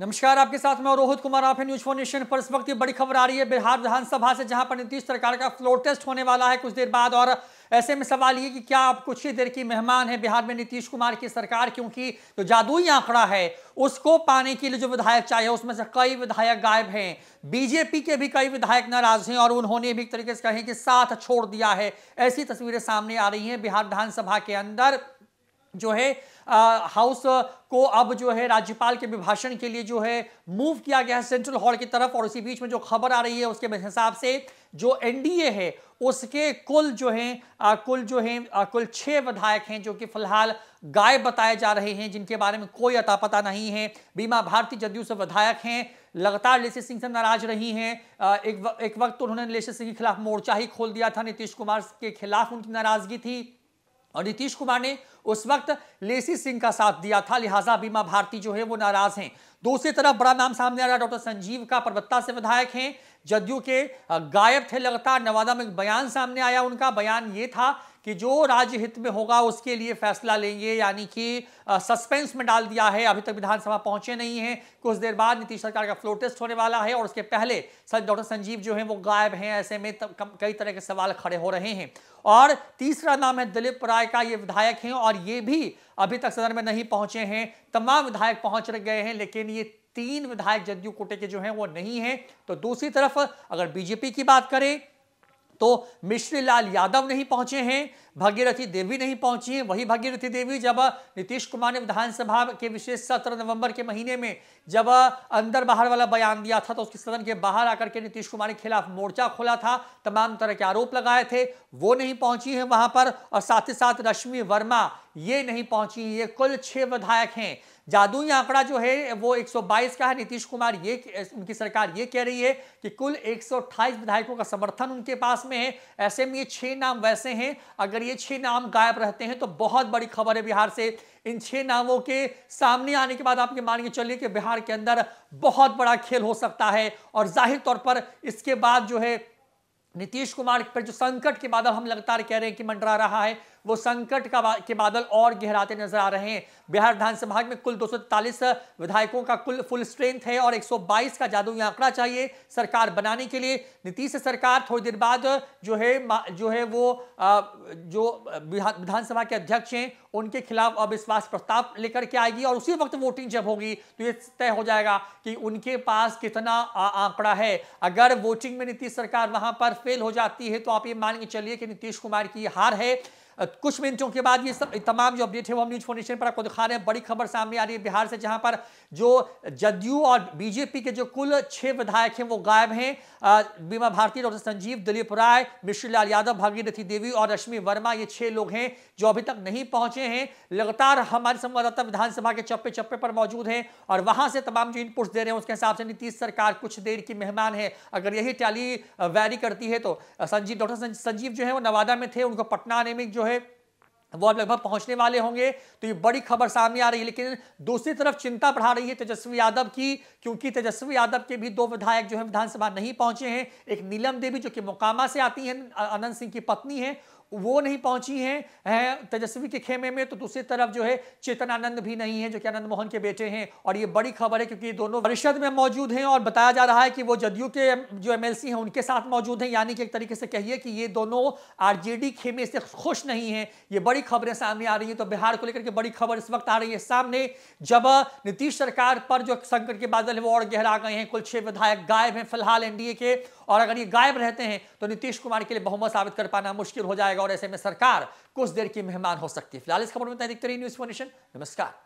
नमस्कार आपके साथ मैं रोहित कुमार आप न्यूज फोर नेशन पर इस वक्त बड़ी खबर आ रही है बिहार विधानसभा से जहां पर नीतीश सरकार का फ्लोर टेस्ट होने वाला है कुछ देर बाद और ऐसे में सवाल ये कि क्या आप कुछ ही देर की मेहमान है बिहार में नीतीश कुमार की सरकार क्योंकि जो जादुई आंकड़ा है उसको पाने के लिए जो विधायक चाहिए उसमें से कई विधायक गायब हैं बीजेपी के भी कई विधायक नाराज हैं और उन्होंने भी एक तरीके से कहें कि साथ छोड़ दिया है ऐसी तस्वीरें सामने आ रही हैं बिहार विधानसभा के अंदर जो है हाउस को अब जो है राज्यपाल के अभिभाषण के लिए जो है मूव किया गया है सेंट्रल हॉल की तरफ और इसी बीच में जो खबर आ रही है उसके हिसाब से जो एनडीए है उसके कुल जो हैं कुल जो हैं कुल छह विधायक हैं जो कि फिलहाल गायब बताए जा रहे हैं जिनके बारे में कोई अतापता नहीं है बीमा भारती जदयू से विधायक हैं लगातार लेसी सिंह से नाराज रही हैं एक व, एक वक्त उन्होंने लेसी सिंह के खिलाफ मोर्चा ही खोल दिया था नीतीश कुमार के खिलाफ उनकी नाराजगी थी और नीतीश कुमार ने उस वक्त लेसी सिंह का साथ दिया था लिहाजा बीमा भारती जो है वो नाराज हैं दूसरी तरफ बड़ा नाम सामने आ रहा डॉक्टर संजीव का परबत्ता से विधायक हैं जदयू के गायब थे लगातार नवादा में बयान सामने आया उनका बयान ये था कि जो राज्य हित में होगा उसके लिए फैसला लेंगे यानी कि सस्पेंस में डाल दिया है अभी तक विधानसभा पहुंचे नहीं है कुछ देर बाद नीतीश सरकार का फ्लोर टेस्ट होने वाला है और उसके पहले डॉक्टर संजीव जो है वो गायब हैं ऐसे में कई तरह के सवाल खड़े हो रहे हैं और तीसरा नाम है दिलीप राय का ये विधायक हैं और ये भी अभी तक सदन में नहीं पहुंचे हैं तमाम विधायक पहुंच गए हैं लेकिन ये तीन विधायक जदयू कोटे के जो हैं वो नहीं हैं तो दूसरी तरफ अगर बीजेपी की बात करें तो मिश्री लाल यादव नहीं पहुंचे हैं भागीरथी देवी नहीं पहुंची हैं वही भागीरथी देवी जब नीतीश कुमार ने विधानसभा के विशेष सत्र नवंबर के महीने में जब अंदर बाहर वाला बयान दिया था तो उसके सदन के बाहर आकर के नीतीश कुमार के खिलाफ मोर्चा खोला था तमाम तरह के आरोप लगाए थे वो नहीं पहुंची हैं वहां पर और साथ ही साथ रश्मि वर्मा ये नहीं पहुंची ये कुल छह विधायक हैं जादुई आंकड़ा जो है वो 122 का है नीतीश कुमार ये उनकी सरकार ये कह रही है कि कुल 128 विधायकों का समर्थन उनके पास में है ऐसे में ये छह नाम वैसे हैं अगर ये छह नाम गायब रहते हैं तो बहुत बड़ी खबर है बिहार से इन छह नामों के सामने आने के बाद आप ये मान के चलिए कि बिहार के अंदर बहुत बड़ा खेल हो सकता है और जाहिर तौर पर इसके बाद जो है नीतीश कुमार पर जो संकट के बाद अब हम लगातार कह रहे हैं कि मंडरा रहा है वो संकट का के बादल और गहराते नजर आ रहे हैं बिहार विधानसभा में कुल दो विधायकों का कुल फुल स्ट्रेंथ है और 122 का जादुई आंकड़ा चाहिए सरकार बनाने के लिए नीतीश सरकार थोड़ी देर बाद जो है जो है वो जो विधानसभा के अध्यक्ष हैं उनके खिलाफ अविश्वास प्रस्ताव लेकर के आएगी और उसी वक्त वोटिंग जब होगी तो ये तय हो जाएगा कि उनके पास कितना आंकड़ा है अगर वोटिंग में नीतीश सरकार वहां पर फेल हो जाती है तो आप ये मान के चलिए कि नीतीश कुमार की हार है कुछ मिनटों के बाद ये सब तमाम जो अपडेट है वो हम न्यूज फाउंडेशन पर आपको दिखा रहे हैं बड़ी खबर सामने आ रही है बिहार से जहां पर जो जदयू और बीजेपी के जो कुल छह विधायक हैं वो गायब हैं बीमा भारती डॉक्टर संजीव दिलीप राय मिश्रीलाल लाल यादव भागीरथी देवी और रश्मि वर्मा ये छह लोग हैं जो अभी तक नहीं पहुंचे हैं लगातार हमारे संवाददाता विधानसभा के चप्पे चप्पे पर मौजूद हैं और वहां से तमाम जो इनपुट्स दे रहे हैं उसके हिसाब से नीतीश सरकार कुछ देर की मेहमान है अगर यही टैली वैरी करती है तो संजीव डॉक्टर संजीव जो है वो नवादा में थे उनको पटना आने में जो है वो अब लगभग पहुंचने वाले होंगे तो ये बड़ी खबर सामने आ रही है लेकिन दूसरी तरफ चिंता बढ़ा रही है तेजस्वी यादव की क्योंकि तेजस्वी यादव के भी दो विधायक जो है विधानसभा नहीं पहुंचे हैं एक नीलम देवी जो कि मोकामा से आती हैं अनंत सिंह की पत्नी है वो नहीं पहुंची हैं है, तेजस्वी के खेमे में तो दूसरी तरफ जो है चेतनानंद भी नहीं है जो कि आनंद मोहन के बेटे हैं और ये बड़ी खबर है क्योंकि दोनों परिषद में मौजूद हैं और बताया जा रहा है कि वो जदयू के जो एम हैं उनके साथ मौजूद हैं यानी कि एक तरीके से कहिए कि ये दोनों आर खेमे से खुश नहीं है ये बड़ी खबरें सामने आ रही है तो बिहार को लेकर के बड़ी खबर इस वक्त आ रही है सामने जब नीतीश सरकार पर जो संकट के बादल है वो और गहरा गए हैं कुल छह विधायक गायब हैं फिलहाल एनडीए के और अगर ये गायब रहते हैं तो नीतीश कुमार के लिए बहुमत साबित कर पाना मुश्किल हो जाएगा जाएगा और ऐसे में सरकार कुछ देर की मेहमान हो सकती है फिलहाल इस खबर में दिखते रहिए न्यूज फोर नमस्कार